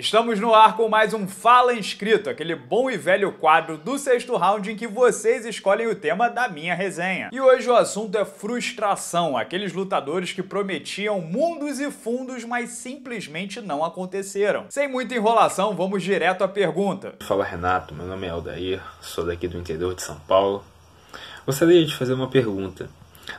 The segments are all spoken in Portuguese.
Estamos no ar com mais um Fala Inscrito, aquele bom e velho quadro do sexto round em que vocês escolhem o tema da minha resenha. E hoje o assunto é frustração, aqueles lutadores que prometiam mundos e fundos, mas simplesmente não aconteceram. Sem muita enrolação, vamos direto à pergunta. Fala Renato, meu nome é Aldair, sou daqui do interior de São Paulo. Gostaria de fazer uma pergunta.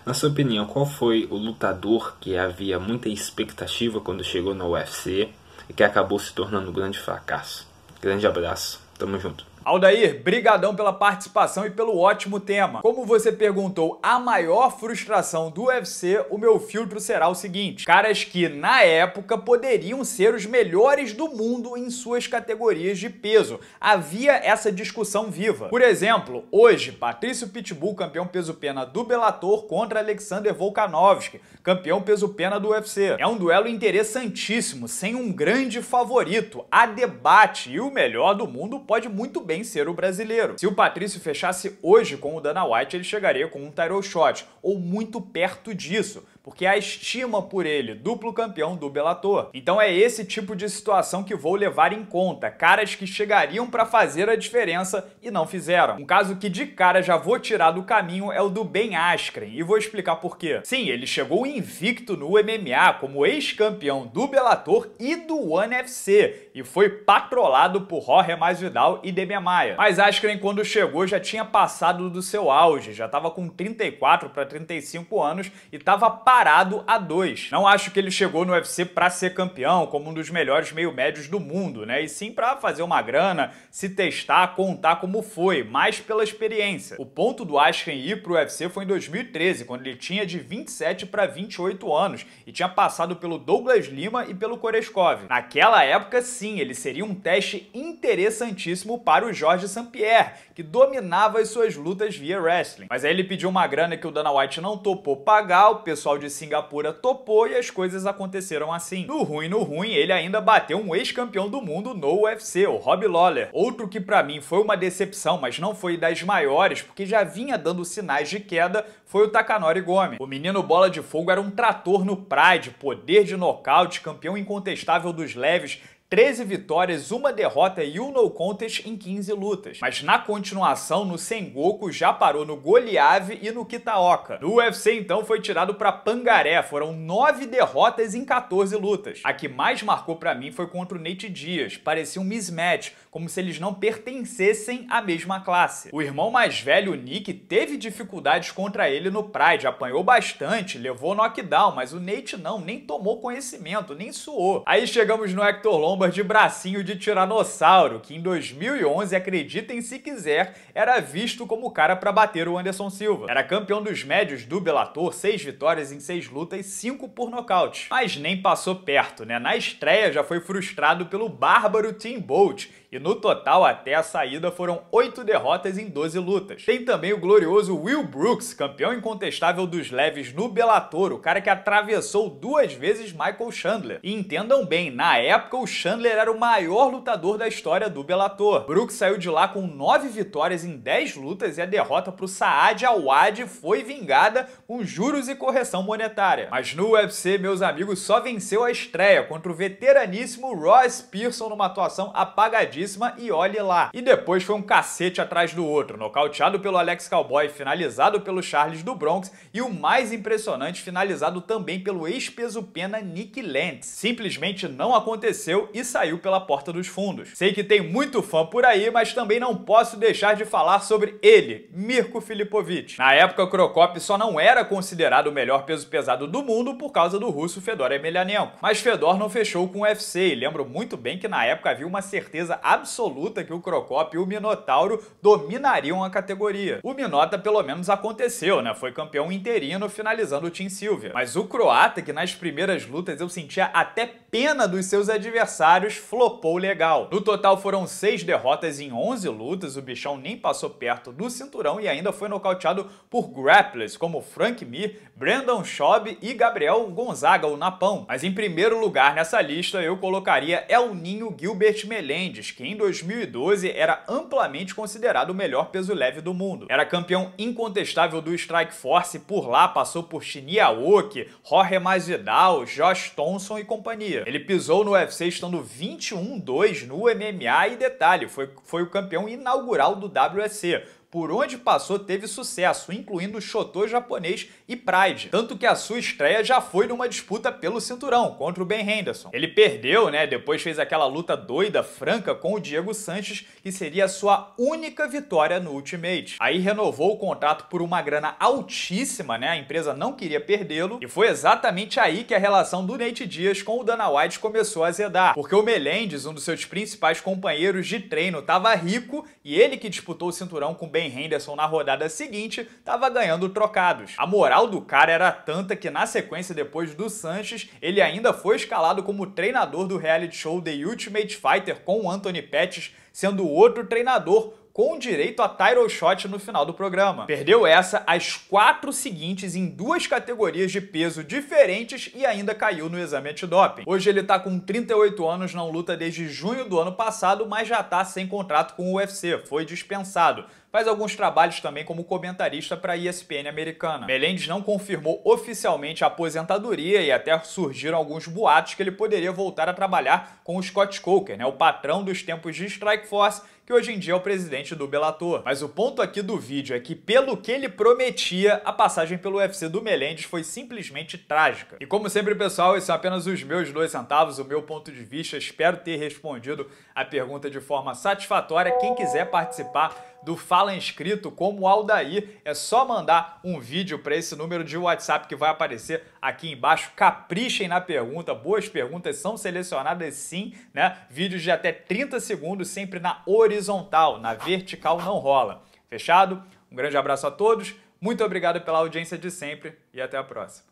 Na sua opinião, qual foi o lutador que havia muita expectativa quando chegou na UFC e que acabou se tornando um grande fracasso. Grande abraço, tamo junto. Aldair, brigadão pela participação e pelo ótimo tema. Como você perguntou a maior frustração do UFC, o meu filtro será o seguinte. Caras que, na época, poderiam ser os melhores do mundo em suas categorias de peso. Havia essa discussão viva. Por exemplo, hoje, Patrício Pitbull, campeão peso-pena do Bellator, contra Alexander Volkanovski, campeão peso-pena do UFC. É um duelo interessantíssimo, sem um grande favorito. Há debate e o melhor do mundo pode muito bem bem ser o brasileiro. Se o Patrício fechasse hoje com o Dana White, ele chegaria com um title shot, ou muito perto disso, porque há estima por ele, duplo campeão do Bellator. Então é esse tipo de situação que vou levar em conta, caras que chegariam para fazer a diferença e não fizeram. Um caso que de cara já vou tirar do caminho é o do Ben Askren, e vou explicar por quê. Sim, ele chegou invicto no MMA como ex-campeão do Bellator e do One FC, e foi patrolado por Jorge Masvidal e Demian Maia. Mas Askren quando chegou já tinha passado do seu auge, já estava com 34 para 35 anos e estava parado a dois. Não acho que ele chegou no UFC para ser campeão, como um dos melhores meio-médios do mundo, né? E sim para fazer uma grana, se testar, contar como foi, mais pela experiência. O ponto do Ashken ir pro UFC foi em 2013, quando ele tinha de 27 para 28 anos e tinha passado pelo Douglas Lima e pelo Koreskov. Naquela época, sim, ele seria um teste interessantíssimo para o Jorge St-Pierre, que dominava as suas lutas via wrestling. Mas aí ele pediu uma grana que o Dana White não topou pagar, o pessoal de Singapura topou e as coisas aconteceram assim. No ruim, no ruim, ele ainda bateu um ex-campeão do mundo no UFC, o Rob Lawler. Outro que para mim foi uma decepção, mas não foi das maiores, porque já vinha dando sinais de queda, foi o Takanori Gomi. O menino bola de fogo era um trator no Pride, poder de nocaute, campeão incontestável dos leves, 13 vitórias, uma derrota e um no contest em 15 lutas. Mas na continuação, no Sengoku já parou no Goliave e no Kitaoka. No UFC então foi tirado para Pangaré, foram 9 derrotas em 14 lutas. A que mais marcou para mim foi contra o Nate Dias, parecia um mismatch, como se eles não pertencessem à mesma classe. O irmão mais velho, o Nick, teve dificuldades contra ele no Pride, apanhou bastante, levou knockdown, mas o Nate não, nem tomou conhecimento, nem suou. Aí chegamos no Hector Lombo pombas de bracinho de tiranossauro, que em 2011, acreditem se quiser, era visto como o cara para bater o Anderson Silva. Era campeão dos médios do Bellator, seis vitórias em seis lutas, cinco por nocaute. Mas nem passou perto, né? Na estreia já foi frustrado pelo bárbaro Tim Bolt, e no total até a saída foram oito derrotas em 12 lutas. Tem também o glorioso Will Brooks, campeão incontestável dos leves no Bellator, o cara que atravessou duas vezes Michael Chandler. E entendam bem, na época o Chandler Chandler era o maior lutador da história do Bellator. Brooks saiu de lá com 9 vitórias em 10 lutas e a derrota para o Saad Awad foi vingada com juros e correção monetária. Mas no UFC, meus amigos, só venceu a estreia contra o veteraníssimo Royce Pearson numa atuação apagadíssima e olhe lá. E depois foi um cacete atrás do outro, nocauteado pelo Alex Cowboy, finalizado pelo Charles do Bronx e o mais impressionante, finalizado também pelo ex-peso pena Nick Lentz. Simplesmente não aconteceu e e saiu pela porta dos fundos. Sei que tem muito fã por aí, mas também não posso deixar de falar sobre ele, Mirko Filipovic. Na época, Crocop só não era considerado o melhor peso pesado do mundo por causa do russo Fedor Emelianenko. Mas Fedor não fechou com o UFC e lembro muito bem que na época havia uma certeza absoluta que o Crocop e o Minotauro dominariam a categoria. O Minota pelo menos aconteceu, né? Foi campeão interino finalizando o Tim Silvia. Mas o croata, que nas primeiras lutas eu sentia até pena dos seus adversários, adversários, flopou legal. No total foram 6 derrotas em 11 lutas, o bichão nem passou perto do cinturão e ainda foi nocauteado por grapplers como Frank Mir, Brandon Schaub e Gabriel Gonzaga, o Napão. Mas em primeiro lugar nessa lista eu colocaria El Ninho Gilbert Melendez, que em 2012 era amplamente considerado o melhor peso leve do mundo. Era campeão incontestável do Strike Force, por lá passou por Shinya Aoki, Jorge Masvidal, Josh Thompson e companhia. Ele pisou no UFC estando passando 21-2 no MMA e detalhe, foi, foi o campeão inaugural do WSC por onde passou teve sucesso, incluindo o Shoto japonês e Pride, tanto que a sua estreia já foi numa disputa pelo cinturão contra o Ben Henderson. Ele perdeu, né, depois fez aquela luta doida, franca, com o Diego Sanches, que seria a sua única vitória no Ultimate. Aí renovou o contrato por uma grana altíssima, né, a empresa não queria perdê-lo, e foi exatamente aí que a relação do Nate Dias com o Dana White começou a azedar, porque o Melendez, um dos seus principais companheiros de treino, estava rico, e ele que disputou o cinturão com o Ben Ben Henderson na rodada seguinte estava ganhando trocados. A moral do cara era tanta que na sequência depois do Sanches, ele ainda foi escalado como treinador do reality show The Ultimate Fighter com o Anthony Pettis, sendo outro treinador com direito a title shot no final do programa. Perdeu essa, as quatro seguintes em duas categorias de peso diferentes e ainda caiu no exame antidoping. Hoje ele tá com 38 anos, não luta desde junho do ano passado, mas já tá sem contrato com o UFC, foi dispensado faz alguns trabalhos também como comentarista para a ESPN americana. Melendez não confirmou oficialmente a aposentadoria e até surgiram alguns boatos que ele poderia voltar a trabalhar com o Scott Coker, né, o patrão dos tempos de Strikeforce que hoje em dia é o presidente do Bellator. Mas o ponto aqui do vídeo é que, pelo que ele prometia, a passagem pelo UFC do Melendes foi simplesmente trágica. E como sempre, pessoal, esses são é apenas os meus dois centavos, o meu ponto de vista. Espero ter respondido a pergunta de forma satisfatória. Quem quiser participar, do Fala Inscrito, como o Aldair. É só mandar um vídeo para esse número de WhatsApp que vai aparecer aqui embaixo. Caprichem na pergunta, boas perguntas são selecionadas sim, né? Vídeos de até 30 segundos, sempre na horizontal, na vertical não rola. Fechado? Um grande abraço a todos, muito obrigado pela audiência de sempre e até a próxima.